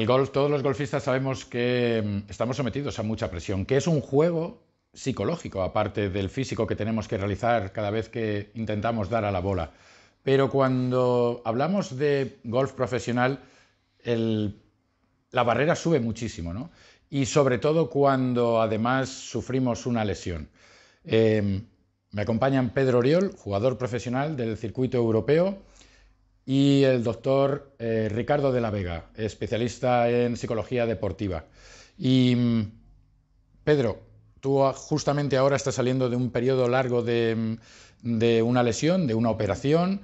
el golf, todos los golfistas sabemos que mm, estamos sometidos a mucha presión, que es un juego psicológico, aparte del físico que tenemos que realizar cada vez que intentamos dar a la bola. Pero cuando hablamos de golf profesional, la barrera sube muchísimo, Y sobre todo cuando además sufrimos una lesión. Em, me acompañan Pedro Oriol, jugador profesional del circuito europeo, y el doctor eh, Ricardo de la Vega, especialista en psicología deportiva. Y mm, Pedro, tú justamente ahora estás saliendo de un periodo largo de, mm, de una lesión, de una operación.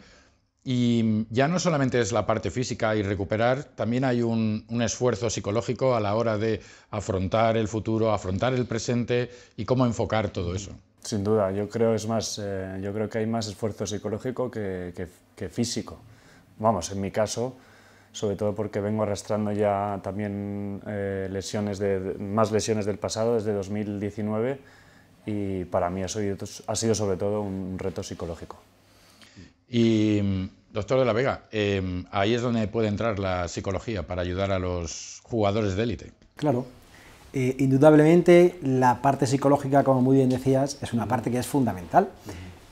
Y mm, ya no solamente es la parte física y recuperar, también hay un, un, esfuerzo psicológico a la hora de afrontar el futuro, afrontar el presente y cómo enfocar todo eso. Sin duda, yo creo es más, eh, yo creo que hay más esfuerzo psicológico que, que físico vamos, en mi caso, sobre todo porque vengo arrastrando ya también eh, lesiones de, más lesiones del pasado desde 2019 y para mí ha sido, ha sido sobre todo un reto psicológico. Y doctor de la Vega, em, ahí es donde puede entrar la psicología para ayudar a los jugadores de élite. Claro, eh, indudablemente la parte psicológica, como muy bien decías, es una parte que es fundamental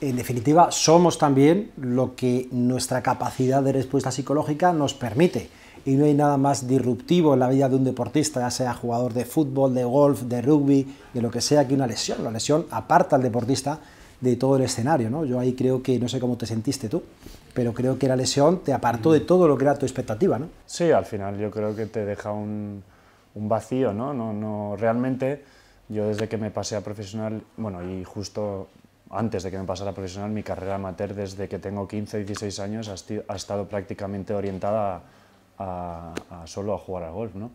en definitiva, somos también lo que nuestra capacidad de respuesta psicológica nos permite. Y no hay nada más disruptivo en la vida de un deportista, ya sea jugador de fútbol, de golf, de rugby, de lo que sea, que una lesión. La lesión aparta al deportista de todo el escenario. ¿no? Yo ahí creo que, no sé cómo te sentiste tú, pero creo que la lesión te apartó de mm. todo lo que era tu expectativa. ¿no? Sí, al final yo creo que te deja un, vacío. ¿no? No, no, realmente, yo desde que me pasé a profesional, bueno, y justo antes de que me pasara a profesional, mi carrera amateur desde que tengo 15, 16 años ha, estado prácticamente orientada a, solo a jugar al golf, ¿no?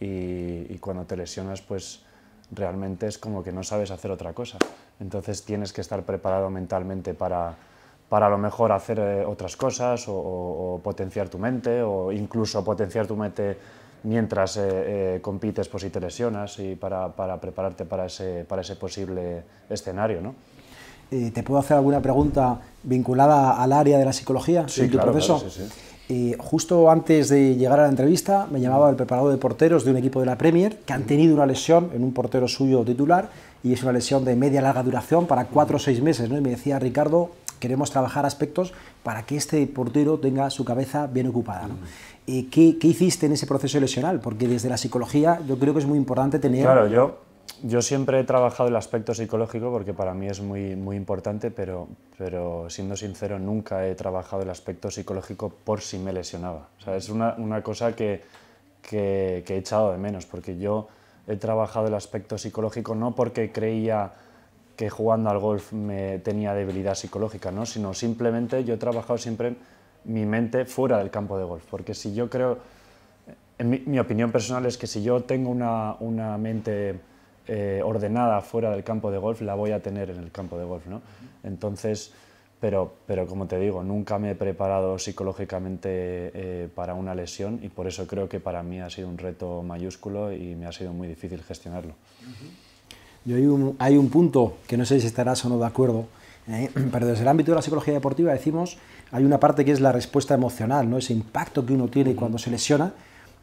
Y, cuando te lesionas, pues realmente es como que no sabes hacer otra cosa. Entonces tienes que estar preparado mentalmente para, para a lo mejor hacer eh, otras cosas o, potenciar tu mente o incluso potenciar tu mente mientras eh, eh, compites por si te lesionas y para, prepararte para ese, para ese posible escenario, ¿no? Eh, ¿te puedo hacer alguna pregunta vinculada al área de la psicología sí, eh, justo antes de llegar a la entrevista me llamaba el preparado de porteros de un equipo de la Premier que han mm. tenido una lesión en un portero suyo titular y es una lesión de media larga duración para cuatro o seis meses. ¿no? Y me decía Ricardo, queremos trabajar aspectos para que este portero tenga su cabeza bien ocupada. Mm. Eh, ¿Qué, ¿Qué, hiciste en ese proceso lesional? Porque desde la psicología yo creo que es muy importante tener... Claro, yo yo siempre he trabajado el aspecto psicológico porque para mí es muy, muy importante, pero, pero siendo sincero, nunca he trabajado el aspecto psicológico por si me lesionaba. sea, es una, una cosa que, que, he echado de menos, porque yo he trabajado el aspecto psicológico no porque creía que jugando al golf me tenía debilidad psicológica, ¿no? sino simplemente yo he trabajado siempre mi mente fuera del campo de golf, porque si yo creo, en mi, opinión personal es que si yo tengo una, una mente eh, ordenada fuera del campo de golf la voy a tener en el campo de golf, ¿no? Entonces, pero, pero como te digo, nunca me he preparado psicológicamente eh, para una lesión y por eso creo que para mí ha sido un reto mayúsculo y me ha sido muy difícil gestionarlo. hay, un, punto que no sé si estarás o no de acuerdo, eh, pero desde el ámbito de la psicología deportiva decimos, hay una parte que es la respuesta emocional, ¿no? ese impacto que uno tiene cuando se lesiona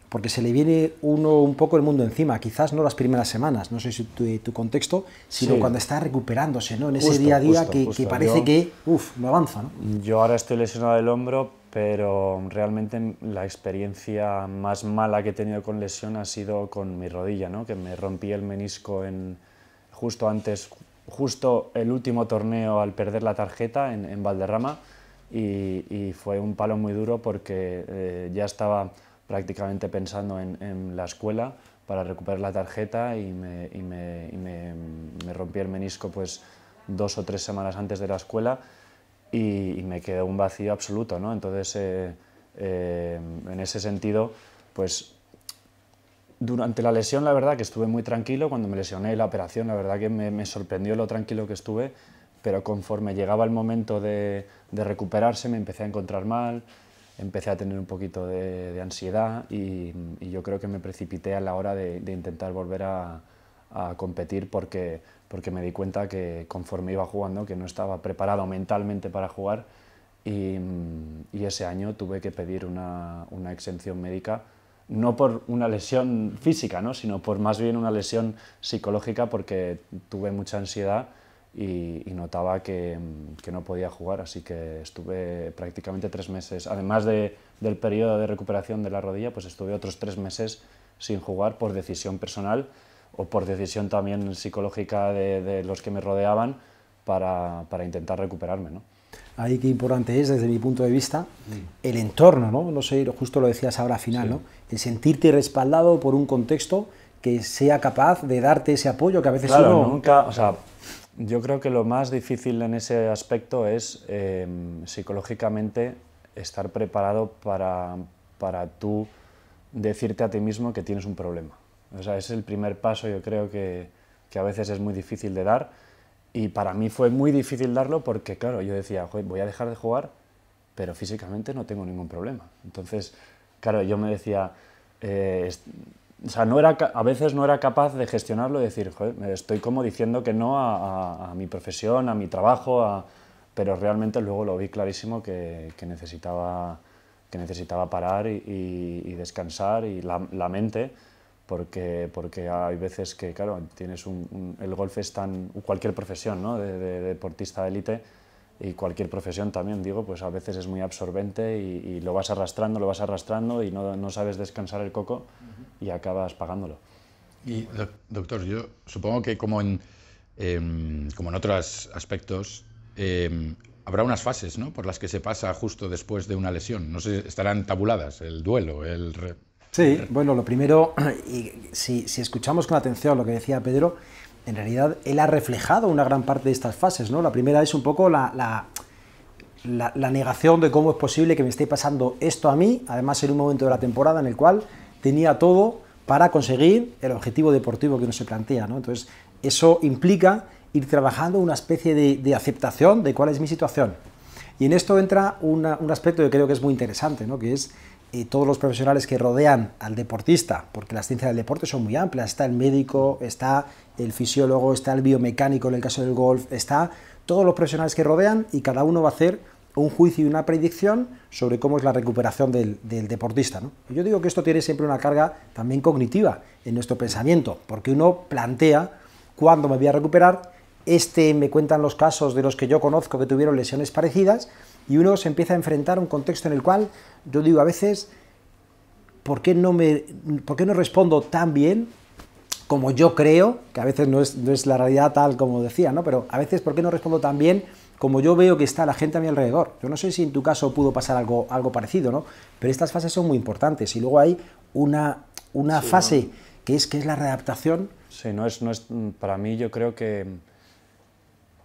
porque se le viene uno un poco el mundo encima, quizás no las primeras semanas, no sé si tu, contexto, sino cuando está recuperándose, ¿no? En ese día a día que, parece que, uff, no avanza, ¿no? Yo ahora estoy lesionado del hombro, pero realmente la experiencia más mala que he tenido con lesión ha sido con mi rodilla, ¿no? Que me rompí el menisco en justo antes, justo el último torneo al perder la tarjeta en, en Valderrama y, fue un palo muy duro porque eh, ya estaba prácticamente pensando en, la escuela para recuperar la tarjeta y, me, rompí el menisco pues dos o tres semanas antes de la escuela y, me quedó un vacío absoluto, Entonces, eh, eh, en ese sentido, pues durante la lesión la verdad que estuve muy tranquilo, cuando me lesioné la operación la verdad que me, sorprendió lo tranquilo que estuve, pero conforme llegaba el momento de recuperarse me empecé a encontrar mal, empecé a tener un poquito de, ansiedad y, yo creo que me precipité a la hora de, intentar volver a, competir porque, porque me di cuenta que conforme iba jugando, que no estaba preparado mentalmente para jugar y, y ese año tuve que pedir una, una, exención médica, no por una lesión física, ¿no? sino por más bien una lesión psicológica porque tuve mucha ansiedad y, notaba mm, que, no podía jugar, así que estuve prácticamente tres meses, además del periodo de recuperación de la rodilla, pues estuve otros tres meses sin jugar por decisión personal o por decisión también psicológica de, los que me rodeaban para, intentar recuperarme. ¿no? ahí qué importante es desde mi punto de vista mm. el entorno, ¿no? No sé, justo lo decías ahora al final, ¿no? El sentirte respaldado por un contexto que sea capaz de darte ese apoyo que a veces claro, uno... nunca, o sea, yo creo que lo más difícil en ese aspecto es em, psicológicamente estar preparado para, para tú decirte a ti mismo que tienes un problema. O sea, ese es el primer paso, yo creo que, que, a veces es muy difícil de dar. Y para mí fue muy difícil darlo porque, claro, yo decía, voy a dejar de jugar, pero físicamente no tengo ningún problema. Entonces, claro, yo me decía, eh, o sea, no era, a veces no era capaz de gestionarlo y decir, estoy como diciendo que no a, mi profesión, a mi trabajo, pero realmente luego lo vi clarísimo que, que necesitaba, que necesitaba parar y, descansar y la, mente, porque, porque hay veces que, claro, tienes un, el golf es tan, cualquier profesión, ¿no? de deportista de élite y cualquier profesión también, digo, pues a veces es muy absorbente y, lo vas arrastrando, lo vas arrastrando y no, sabes descansar el coco y acabas pagándolo. Y doctor, yo supongo que como en, em, como en otros aspectos, em, habrá unas fases ¿no? por las que se pasa justo después de una lesión. No sé, estarán tabuladas, el duelo, el... Sí, bueno, lo primero, y si, si escuchamos con atención lo que decía Pedro, en realidad él ha reflejado una gran parte de estas fases, ¿no? La primera es un poco la, la, negación de cómo es posible que me esté pasando esto a mí, además en un momento de la temporada en el cual tenía todo para conseguir el objetivo deportivo que uno se plantea, ¿no? Entonces, eso implica ir trabajando una especie de, aceptación de cuál es mi situación. Y en esto entra un aspecto que creo que es muy interesante, ¿no? que es y todos los profesionales que rodean al deportista, porque las ciencias del deporte son muy amplias, está el médico, está el fisiólogo, está el biomecánico en el caso del golf, está todos los profesionales que rodean y cada uno va a hacer un juicio y una predicción sobre cómo es la recuperación del, deportista. Yo digo que esto tiene siempre una carga también cognitiva en nuestro pensamiento, porque uno plantea cuándo me voy a recuperar, este me cuentan los casos de los que yo conozco que tuvieron lesiones parecidas, y uno se empieza a enfrentar a un contexto en el cual yo digo a veces, ¿por qué no, me, por qué no respondo tan bien como yo creo? Que a veces no es, no es la realidad tal como decía, ¿no? Pero a veces, ¿por qué no respondo tan bien? como yo veo que está la gente a mi alrededor. Yo no sé si en tu caso pudo pasar algo, algo parecido, ¿no? Pero estas fases son muy importantes. Y luego hay una, una fase que, es, que es la readaptación. Sí, no es, no es, para mí yo creo que,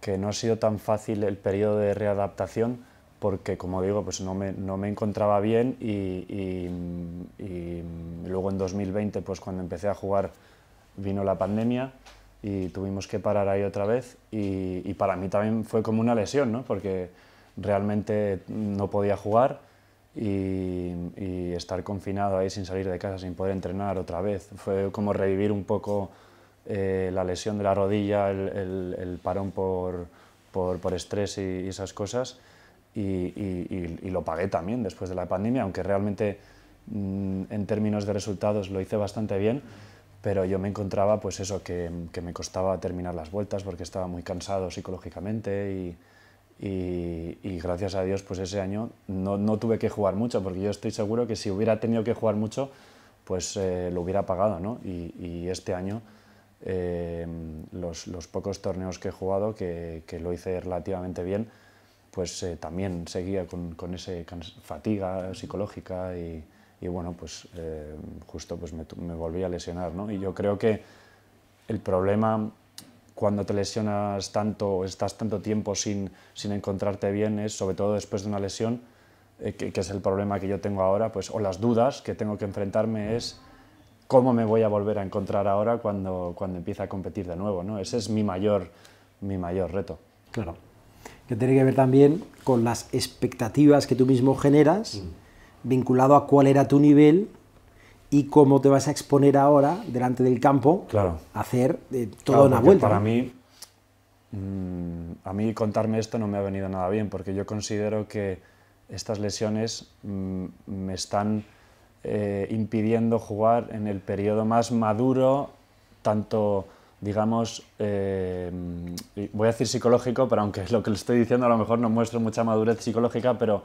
que no ha sido tan fácil el periodo de readaptación porque como digo, pues no me, no me encontraba bien y, luego en 2020, pues cuando empecé a jugar, vino la pandemia y tuvimos que parar ahí otra vez y, para mí también fue como una lesión, ¿no? porque realmente no podía jugar y, estar confinado ahí sin salir de casa, sin poder entrenar otra vez. Fue como revivir un poco eh, la lesión de la rodilla, el, parón por, por estrés y esas cosas y, lo pagué también después de la pandemia, aunque realmente mm, en términos de resultados lo hice bastante bien, pero yo me encontraba pues eso, que, me costaba terminar las vueltas porque estaba muy cansado psicológicamente y, gracias a Dios pues ese año no, no, tuve que jugar mucho, porque yo estoy seguro que si hubiera tenido que jugar mucho pues eh, lo hubiera pagado, ¿no? y este año... Eh, los, pocos torneos que he jugado, que, lo hice relativamente bien, pues eh, también seguía con, con ese fatiga psicológica y, bueno, pues eh, justo pues me, me, volví a lesionar, ¿no? Y yo creo que el problema cuando te lesionas tanto estás tanto tiempo sin, sin encontrarte bien es, sobre todo después de una lesión, eh, que, es el problema que yo tengo ahora, pues, o las dudas que tengo que enfrentarme es cómo me voy a volver a encontrar ahora cuando, cuando empiece a competir de nuevo, ¿no? Ese es mi mayor, mi mayor reto. Claro que tiene que ver también con las expectativas que tú mismo generas, mm. vinculado a cuál era tu nivel y cómo te vas a exponer ahora delante del campo claro. hacer todo eh, toda una vuelta. Para mí, mm, a mí contarme esto no me ha venido nada bien, porque yo considero que estas lesiones mm, me están eh, impidiendo jugar en el periodo más maduro, tanto digamos, eh, voy a decir psicológico, pero aunque lo que le estoy diciendo a lo mejor no muestro mucha madurez psicológica, pero,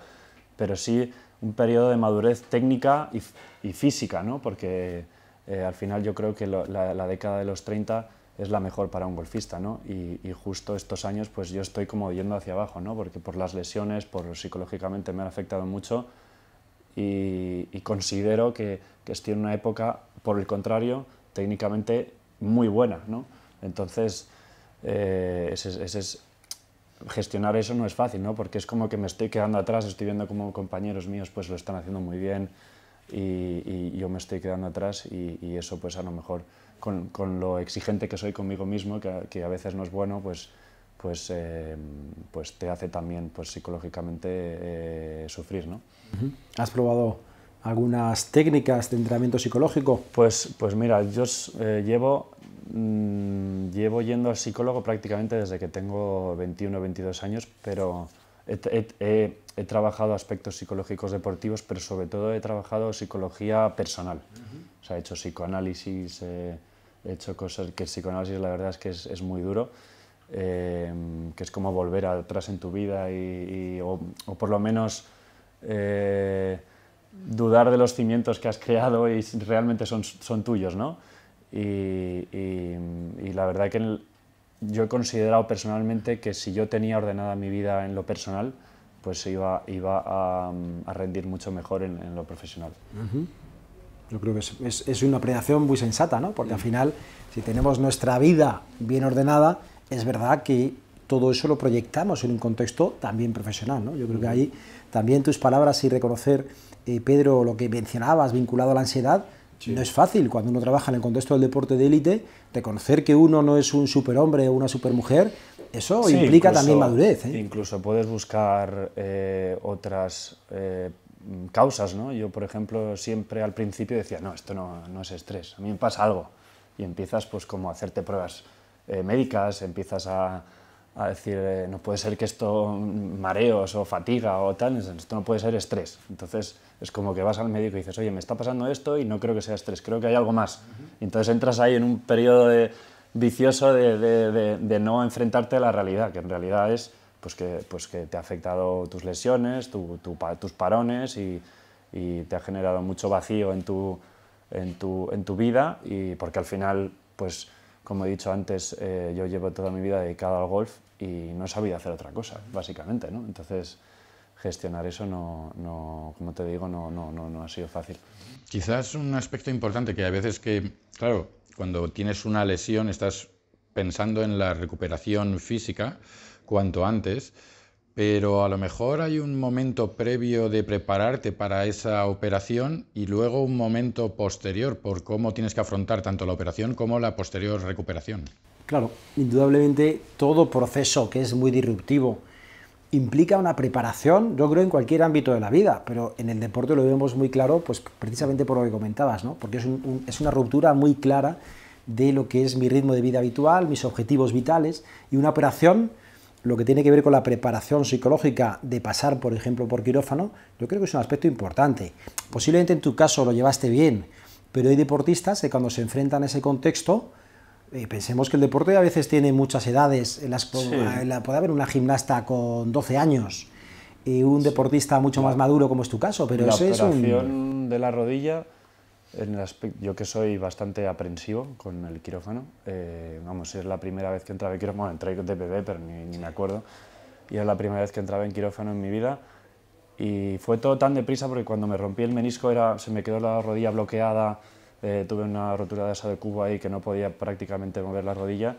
pero sí un periodo de madurez técnica y, física, ¿no? porque eh, al final yo creo que la, década de los 30 es la mejor para un golfista, ¿no? Y, justo estos años pues yo estoy como yendo hacia abajo, ¿no? porque por las lesiones, por psicológicamente me han afectado mucho y, considero que, que estoy en una época, por el contrario, técnicamente muy buena, ¿no? Entonces, eh, ese, es, gestionar eso no es fácil, ¿no? Porque es como que me estoy quedando atrás, estoy viendo como compañeros míos pues lo están haciendo muy bien y, yo me estoy quedando atrás y, eso pues a lo mejor con, lo exigente que soy conmigo mismo, que, a veces no es bueno, pues, pues, eh, pues te hace también pues, psicológicamente eh, sufrir, ¿no? ¿Has probado algunas técnicas de entrenamiento psicológico? Pues, pues mira, yo eh, llevo, mm, llevo yendo al psicólogo prácticamente desde que tengo 21 o 22 años, pero he, trabajado aspectos psicológicos deportivos, pero sobre todo he trabajado psicología personal. O sea, he hecho psicoanálisis, eh, he hecho cosas que el psicoanálisis la verdad es que es, es muy duro. Eh, que es como volver atrás en tu vida y, o, por lo menos dudar de los cimientos que has creado y realmente son, son tuyos, ¿no? Y, la verdad que yo he considerado personalmente que si yo tenía ordenada mi vida en lo personal, pues iba, iba a, rendir mucho mejor en, lo profesional. Yo creo que es, es, una apreciación muy sensata, ¿no? Porque al final, si tenemos nuestra vida bien ordenada, es verdad que todo eso lo proyectamos en un contexto también profesional. ¿no? Yo creo que ahí también tus palabras y reconocer, eh, Pedro, lo que mencionabas vinculado a la ansiedad, No es fácil cuando uno trabaja en el contexto del deporte de élite, reconocer que uno no es un superhombre o una supermujer, eso implica también madurez. ¿eh? Incluso puedes buscar eh, otras causas, ¿no? Yo, por ejemplo, siempre al principio decía, no, esto no, no, es estrés, a mí me pasa algo. Y empiezas pues como a hacerte pruebas médicas, empiezas a, a decir, eh, no puede ser que esto mm, mareos o fatiga o tal, esto no puede ser estrés. Entonces es como que vas al médico y dices, oye, me está pasando esto y no creo que sea estrés, creo que hay algo más. Entonces entras ahí en un periodo vicioso de, no enfrentarte a la realidad, que en realidad es pues que, pues te ha afectado tus lesiones, tus parones y, te ha generado mucho vacío en tu, en tu, en tu vida y porque al final, pues como he dicho antes, eh, yo llevo toda mi vida dedicada al golf y no sabía hacer otra cosa, básicamente, ¿no? Entonces, gestionar eso no, como te digo, no, no, ha sido fácil. Quizás un aspecto importante que a veces que, claro, cuando tienes una lesión estás pensando en la recuperación física cuanto antes, pero a lo mejor hay un momento previo de prepararte para esa operación y luego un momento posterior por cómo tienes que afrontar tanto la operación como la posterior recuperación. Claro, indudablemente todo proceso que es muy disruptivo implica una preparación, yo creo, en cualquier ámbito de la vida, pero en el deporte lo vemos muy claro, pues precisamente por lo que comentabas, ¿no? Porque es, es una ruptura muy clara de lo que es mi ritmo de vida habitual, mis objetivos vitales y una operación lo que tiene que ver con la preparación psicológica de pasar, por ejemplo, por quirófano, yo creo que es un aspecto importante. Posiblemente en tu caso lo llevaste bien, pero hay deportistas que cuando se enfrentan a ese contexto eh, pensemos que el deporte a veces tiene muchas edades. puede haber una gimnasta con 12 años y un deportista mucho más maduro, como es tu caso, pero la es un. de la rodilla, en yo que soy bastante aprensivo con el quirófano, eh, vamos, es la primera vez que entraba en quirófano, bueno, entré de bebé, pero ni, me acuerdo, y es la primera vez que entraba en quirófano en mi vida. Y fue todo tan deprisa porque cuando me rompí el menisco era, se me quedó la rodilla bloqueada, eh, tuve una rotura de esa de cubo ahí que no podía prácticamente mover la rodilla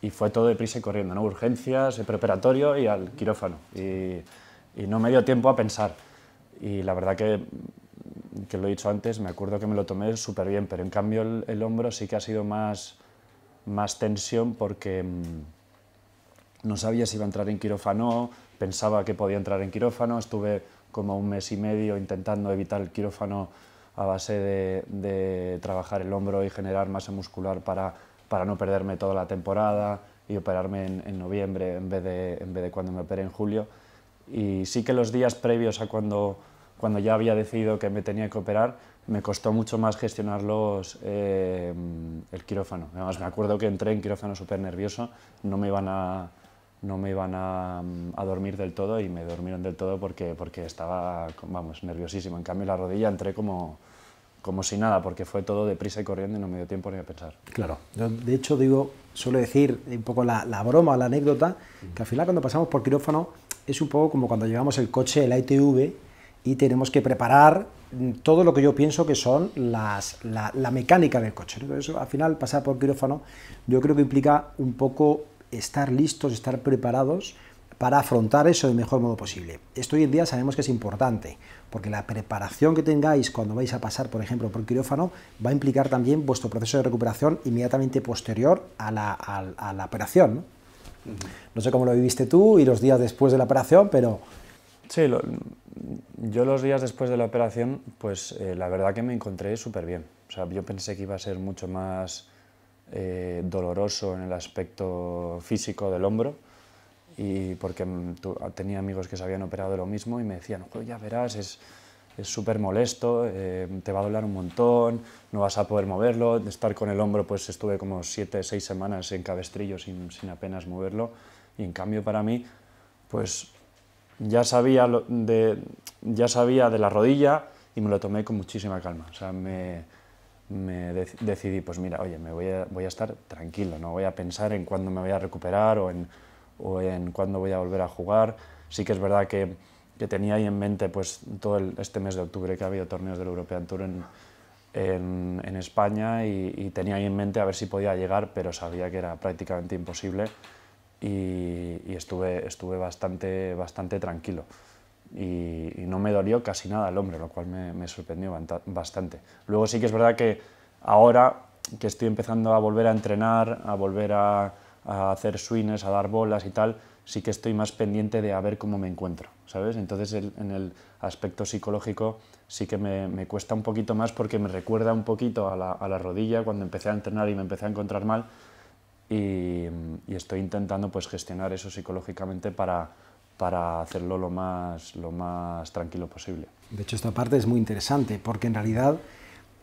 y fue todo deprisa y corriendo, ¿no? urgencias, eh, preparatorio y al quirófano. Y, no me dio tiempo a pensar. Y la verdad que, que lo he dicho antes, me acuerdo que me lo tomé súper bien, pero en cambio el, el, hombro sí que ha sido más, más tensión porque mm, no sabía si iba a entrar en quirófano, pensaba que podía entrar en quirófano, estuve como un mes y medio intentando evitar el quirófano a base de, trabajar el hombro y generar masa muscular para, para no perderme toda la temporada y operarme en, noviembre en vez, de, en vez de cuando me operé en julio. Y sí que los días previos a cuando, cuando ya había decidido que me tenía que operar, me costó mucho más gestionarlos eh, el quirófano. Además, me acuerdo que entré en quirófano súper nervioso, no me iban a, no me iban a, a, dormir del todo y me dormieron del todo porque, porque estaba, vamos, nerviosísimo. En cambio, la rodilla entré como, como si nada, porque fue todo deprisa y corriendo y no me dio tiempo ni a pensar. Claro. Yo, de hecho, digo, suelo decir un poco la, broma, la anécdota, que al final cuando pasamos por quirófano es un poco como cuando llevamos el coche, el ITV, y tenemos que preparar todo lo que yo pienso que son las, la, mecánica del coche. al final, pasar por quirófano yo creo que implica un poco estar listos, estar preparados para afrontar eso de mejor modo posible. Esto hoy en día sabemos que es importante, porque la preparación que tengáis cuando vais a pasar, por ejemplo, por quirófano, va a implicar también vuestro proceso de recuperación inmediatamente posterior a la, operación. ¿no? sé cómo lo viviste tú y los días después de la operación, pero... Sí, yo los días después de la operación, pues eh, la verdad que me encontré súper bien. O sea, yo pensé que iba a ser mucho más eh, doloroso en el aspecto físico del hombro, y porque mm, tenía amigos que se habían operado lo mismo y me decían, no, ya verás, es súper molesto, eh, te va a doler un montón, no vas a poder moverlo, estar con el hombro pues estuve como siete seis semanas en cabestrillo sin, sin, apenas moverlo y en cambio para mí pues ya sabía, de, ya sabía de la rodilla y me lo tomé con muchísima calma, o sea, me, decidí pues mira, oye, me voy a, voy a estar tranquilo, no voy a pensar en cuándo me voy a recuperar o en o en cuándo voy a volver a jugar. Sí que es verdad que, que tenía ahí en mente pues, todo este mes de octubre que ha habido torneos del European Tour en, en, España y, tenía ahí en mente a ver si podía llegar, pero sabía que era prácticamente imposible y, estuve, estuve bastante, bastante tranquilo. Y, no me dolió casi nada el hombre, lo cual me, me sorprendió bastante. Luego sí que es verdad que ahora que estoy empezando a volver a entrenar, a volver a, a hacer swings, a dar bolas y tal, sí que estoy más pendiente de a ver cómo me encuentro, ¿sabes? Entonces en el aspecto psicológico sí que me, cuesta un poquito más porque me recuerda un poquito a la, rodilla cuando empecé a entrenar y me empecé a encontrar mal y, estoy intentando pues gestionar eso psicológicamente para, para hacerlo lo más, lo más tranquilo posible. De hecho, esta parte es muy interesante porque en realidad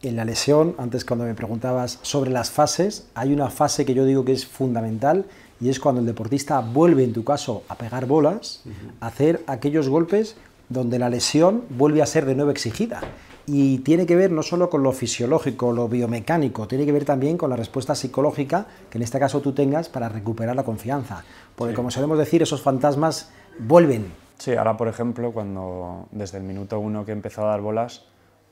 en la lesión, antes cuando me preguntabas sobre las fases, hay una fase que yo digo que es fundamental y es cuando el deportista vuelve, en tu caso, a pegar bolas, a hacer aquellos golpes donde la lesión vuelve a ser de nuevo exigida. Y tiene que ver no solo con lo fisiológico, lo biomecánico, tiene que ver también con la respuesta psicológica que en este caso tú tengas para recuperar la confianza. Porque como sabemos decir, esos fantasmas vuelven. Sí, ahora por ejemplo, cuando desde el minuto uno que he empezado a dar bolas,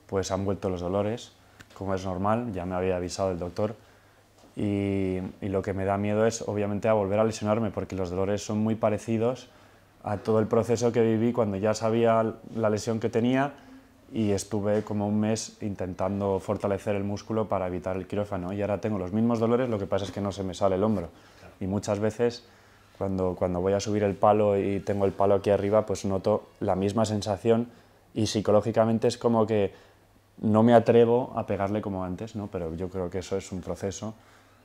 pues han vuelto los dolores, como es normal, ya me había avisado el doctor. Y, lo que me da miedo es obviamente a volver a lesionarme porque los dolores son muy parecidos a todo el proceso que viví cuando ya sabía la lesión que tenía y estuve como un mes intentando fortalecer el músculo para evitar el quirófano y ahora tengo los mismos dolores, lo que pasa es que no se me sale el hombro y muchas veces cuando, cuando voy a subir el palo y tengo el palo aquí arriba pues noto la misma sensación y psicológicamente es como que no me atrevo a pegarle como antes, ¿no? pero yo creo que eso es un proceso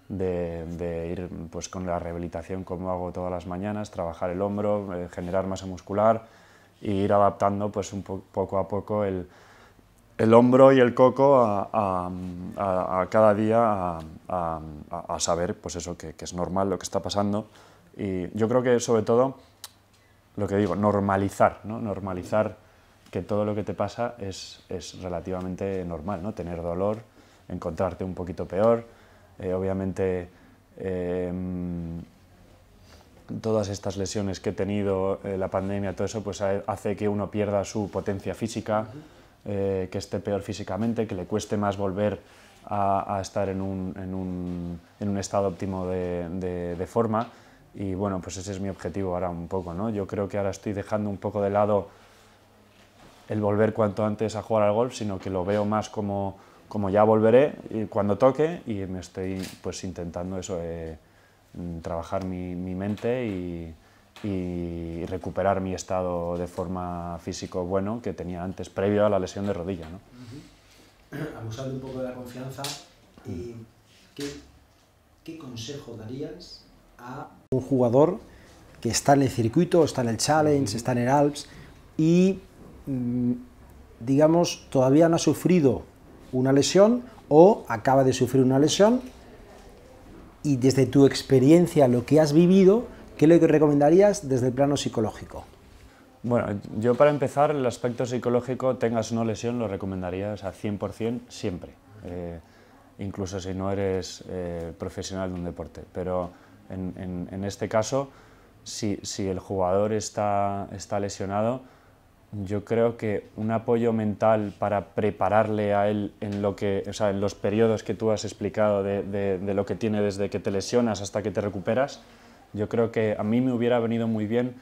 de, ir pues, con la rehabilitación como hago todas las mañanas, trabajar el hombro, eh, generar masa muscular e ir adaptando pues, un poco a poco el, hombro y el coco a, cada día a, saber pues eso, que, que es normal lo que está pasando. Y yo creo que sobre todo, lo que digo, normalizar, ¿no? normalizar que todo lo que te pasa es, es relativamente normal, ¿no? Tener dolor, encontrarte un poquito peor, eh, obviamente em, todas estas lesiones que he tenido, eh, la pandemia, todo eso, pues hace que uno pierda su potencia física, eh, que esté peor físicamente, que le cueste más volver a, estar en un, en, un, en un, estado óptimo de, de, de forma. Y bueno, pues ese es mi objetivo ahora un poco, ¿no? Yo creo que ahora estoy dejando un poco de lado el volver cuanto antes a jugar al golf, sino que lo veo más como, como ya volveré cuando toque y me estoy pues intentando eso, eh, mm, trabajar mi, mi mente y, y, recuperar mi estado de forma físico bueno que tenía antes, previo a la lesión de rodilla. ¿no? Abusando un poco de la confianza, ¿y qué, ¿qué consejo darías a un jugador que está en el circuito, está en el challenge, está en el Alps y Mm, digamos, todavía no ha sufrido una lesión o acaba de sufrir una lesión y desde tu experiencia, lo que has vivido, ¿qué le recomendarías desde el plano psicológico? Bueno, yo para empezar, el aspecto psicológico, tengas una lesión, lo recomendarías a 100% siempre, eh, incluso si no eres eh, profesional de un deporte. Pero en, este caso, si, el jugador está lesionado, yo creo que un apoyo mental para prepararle a él en, lo que, o sea, en los periodos que tú has explicado de, lo que tiene desde que te lesionas hasta que te recuperas, yo creo que a mí me hubiera venido muy bien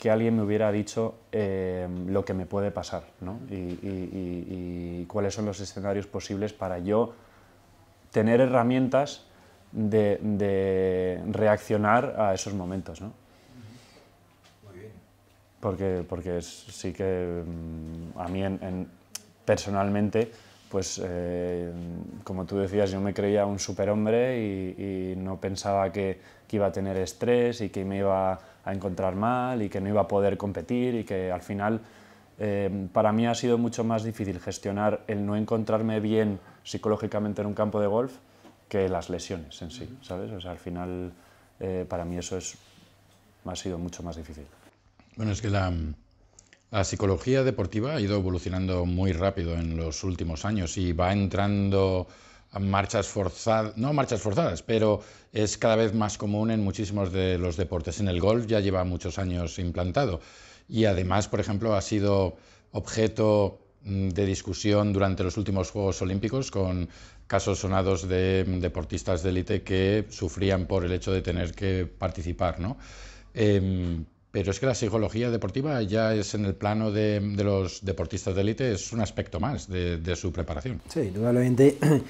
que alguien me hubiera dicho eh, lo que me puede pasar ¿no? y, cuáles son los escenarios posibles para yo tener herramientas de, reaccionar a esos momentos porque, porque sí que mm, a mí personalmente, pues eh, como tú decías, yo me creía un superhombre y, no pensaba que, iba a tener estrés y que me iba a encontrar mal y que no iba a poder competir y que al final eh, para mí ha sido mucho más difícil gestionar el no encontrarme bien psicológicamente en un campo de golf que las lesiones en sí, ¿sabes? O sea, al final eh, para mí eso es, ha sido mucho más difícil. Bueno, es que la, psicología deportiva ha ido evolucionando muy rápido en los últimos años y va entrando a marchas forzadas, no marchas forzadas, pero es cada vez más común en muchísimos de los deportes. En el golf ya lleva muchos años implantado y además, por ejemplo, ha sido objeto mm, de discusión durante los últimos Juegos Olímpicos con casos sonados de mm, deportistas de élite que sufrían por el hecho de tener que participar. ¿no? Em, pero es que la psicología deportiva ya es en el plano de, los deportistas de élite, es un aspecto más de, su preparación. Sí, indudablemente.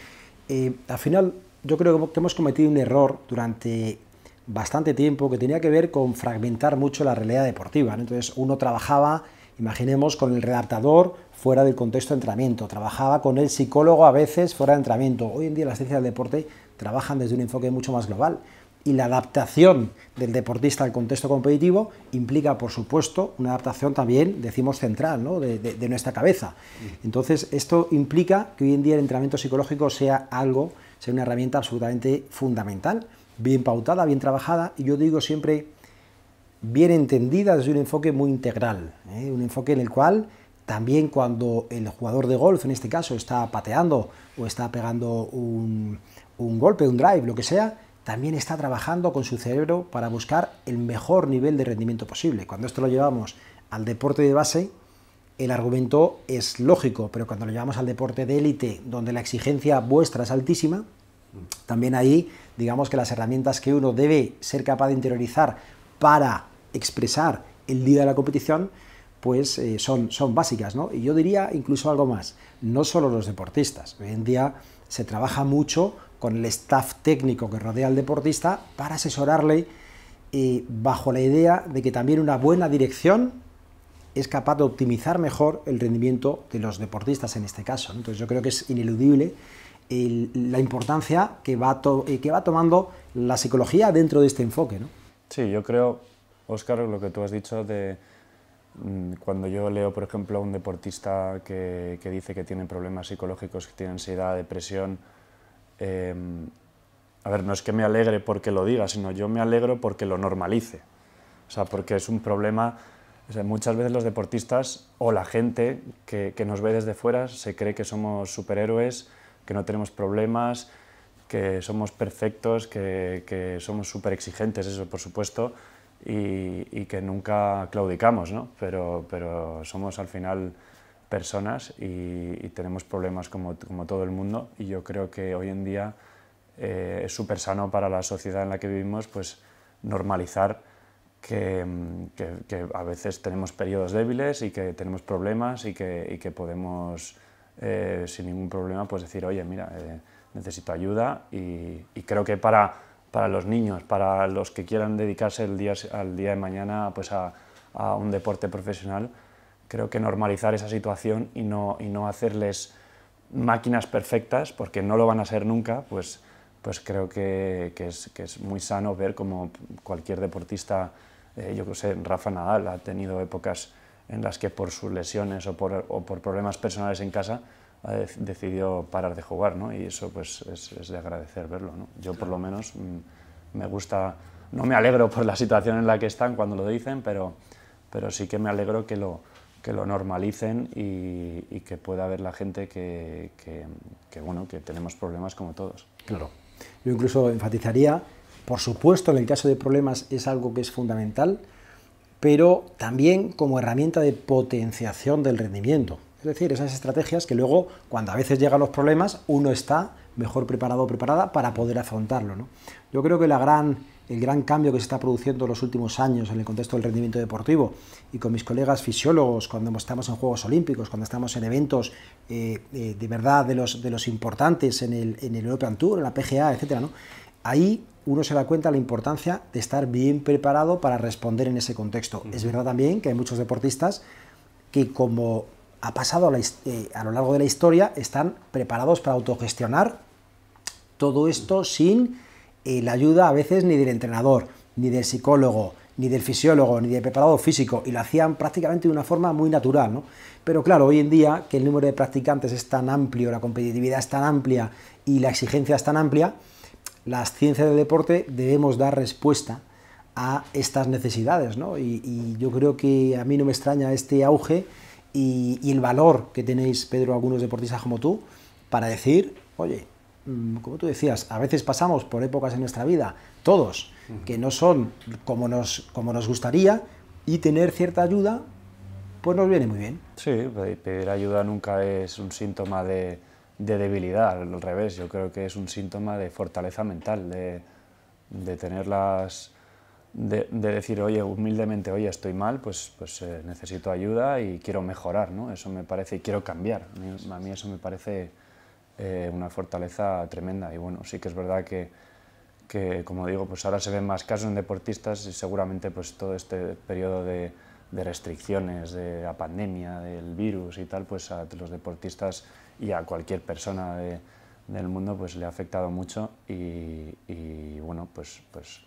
Eh, al final, yo creo que hemos cometido un error durante bastante tiempo que tenía que ver con fragmentar mucho la realidad deportiva. Entonces, uno trabajaba, imaginemos, con el redactador fuera del contexto de entrenamiento, trabajaba con el psicólogo a veces fuera de entrenamiento. Hoy en día las ciencias del deporte trabajan desde un enfoque mucho más global y la adaptación del deportista al contexto competitivo implica, por supuesto, una adaptación también, decimos, central, ¿no? de, nuestra cabeza. Mm. Entonces, esto implica que hoy en día el entrenamiento psicológico sea algo, sea una herramienta absolutamente fundamental, bien pautada, bien trabajada, y yo digo siempre, bien entendida desde un enfoque muy integral, ¿eh? un enfoque en el cual también cuando el jugador de golf, en este caso, está pateando o está pegando un golpe, un drive, lo que sea, también está trabajando con su cerebro para buscar el mejor nivel de rendimiento posible. Cuando esto lo llevamos al deporte de base, el argumento es lógico, pero cuando lo llevamos al deporte de élite, donde la exigencia vuestra es altísima, también ahí, digamos que las herramientas que uno debe ser capaz de interiorizar para expresar el día de la competición, pues eh, son, son básicas, ¿no? Y yo diría incluso algo más, no solo los deportistas, hoy en día se trabaja mucho con el staff técnico que rodea al deportista para asesorarle eh, bajo la idea de que también una buena dirección es capaz de optimizar mejor el rendimiento de los deportistas en este caso. Entonces yo creo que es ineludible la importancia que va, eh, que va tomando la psicología dentro de este enfoque. Sí, yo creo, Óscar, lo que tú has dicho de mm, cuando yo leo, por ejemplo, a un deportista que dice que tiene problemas psicológicos, que tiene ansiedad, depresión, Em, a ver, no es que me alegre porque lo diga, sino yo me alegro porque lo normalice. O sea, porque es un problema... O sea, muchas veces los deportistas o la gente que, nos ve desde fuera se cree que somos superhéroes, que no tenemos problemas, que somos perfectos, que, somos súper exigentes, eso por supuesto, y, y, que nunca claudicamos, ¿no? Pero, pero somos al final personas y, tenemos problemas como, como, todo el mundo y yo creo que hoy en día eh, es súper sano para la sociedad en la que vivimos pues normalizar que, a veces tenemos periodos débiles y que tenemos problemas y que, podemos eh, sin ningún problema pues decir oye mira eh, necesito ayuda y, creo que para, para, los niños, para los que quieran dedicarse el día, al día de mañana pues a un deporte profesional creo que normalizar esa situación y no, y no hacerles máquinas perfectas, porque no lo van a ser nunca, pues, pues creo que, que, es, que es muy sano ver como cualquier deportista, eh, yo que sé, Rafa Nadal ha tenido épocas en las que por sus lesiones o por, o por problemas personales en casa ha decidido parar de jugar, ¿no? Y eso pues es, es de agradecer verlo, ¿no? Yo por lo menos mm, me gusta, no me alegro por la situación en la que están cuando lo dicen, pero, pero sí que me alegro que lo, que lo normalicen y, que pueda ver la gente que, bueno, que tenemos problemas como todos. Claro. Yo incluso enfatizaría, por supuesto, en el caso de problemas es algo que es fundamental, pero también como herramienta de potenciación del rendimiento. Es decir, esas estrategias que luego, cuando a veces llegan los problemas, uno está mejor preparado o preparada para poder afrontarlo. ¿no? Yo creo que la gran el gran cambio que se está produciendo en los últimos años en el contexto del rendimiento deportivo y con mis colegas fisiólogos, cuando estamos en Juegos Olímpicos, cuando estamos en eventos eh, eh, de verdad de los, de los importantes en el, en European Tour, en la PGA, etc., ¿no? ahí uno se da cuenta de la importancia de estar bien preparado para responder en ese contexto. Es verdad también que hay muchos deportistas que como ha pasado eh, a, lo largo de la historia, están preparados para autogestionar todo esto sin la ayuda a veces ni del entrenador, ni del psicólogo, ni del fisiólogo, ni del preparado físico, y lo hacían prácticamente de una forma muy natural. Pero claro, hoy en día que el número de practicantes es tan amplio, la competitividad es tan amplia y la exigencia es tan amplia, las ciencias del deporte debemos dar respuesta a estas necesidades. Y, yo creo que a mí no me extraña este auge y el valor que tenéis, Pedro, algunos deportistas como tú, para decir, oye, Mm, como tú decías, a veces pasamos por épocas en nuestra vida, todos, que no son como nos, como nos gustaría, y tener cierta ayuda, pues nos viene muy bien. Sí, pedir ayuda nunca es un síntoma de, debilidad, al revés, yo creo que es un síntoma de fortaleza mental, de, tener las... De, decir, oye, humildemente, oye, estoy mal, pues, pues eh, necesito ayuda y quiero mejorar, ¿no? Eso me parece, y quiero cambiar. a mí eso me parece eh, una fortaleza tremenda. Y bueno, sí que es verdad que, que, como digo, pues ahora se ven más casos en deportistas y seguramente pues todo este periodo de, restricciones, de la pandemia, del virus y tal, pues a los deportistas y a cualquier persona del mundo pues le ha afectado mucho y, bueno, pues, pues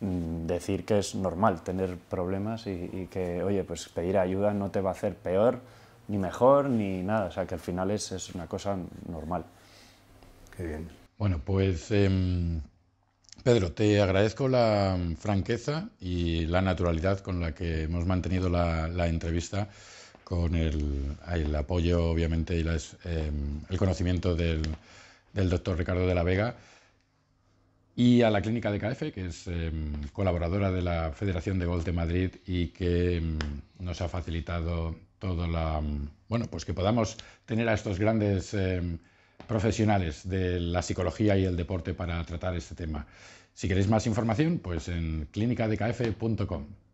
mm, decir que es normal tener problemas y, y, que, oye, pues pedir ayuda no te va a hacer peor ni mejor ni nada. O sea, que al final es, una cosa normal. bien. Bueno, pues em, Pedro, te agradezco la franqueza y la naturalidad con la que hemos mantenido la, entrevista, con el, apoyo, obviamente, y em, el conocimiento del, doctor Ricardo de la Vega y a la clínica de KF, que es em, colaboradora de la Federación de Golf de Madrid y que nos ha facilitado toda la. Mm, bueno, pues que podamos tener a estos grandes em, profesionales de la psicología y el deporte para tratar este tema. Si queréis más información, pues en clinicadkf.com.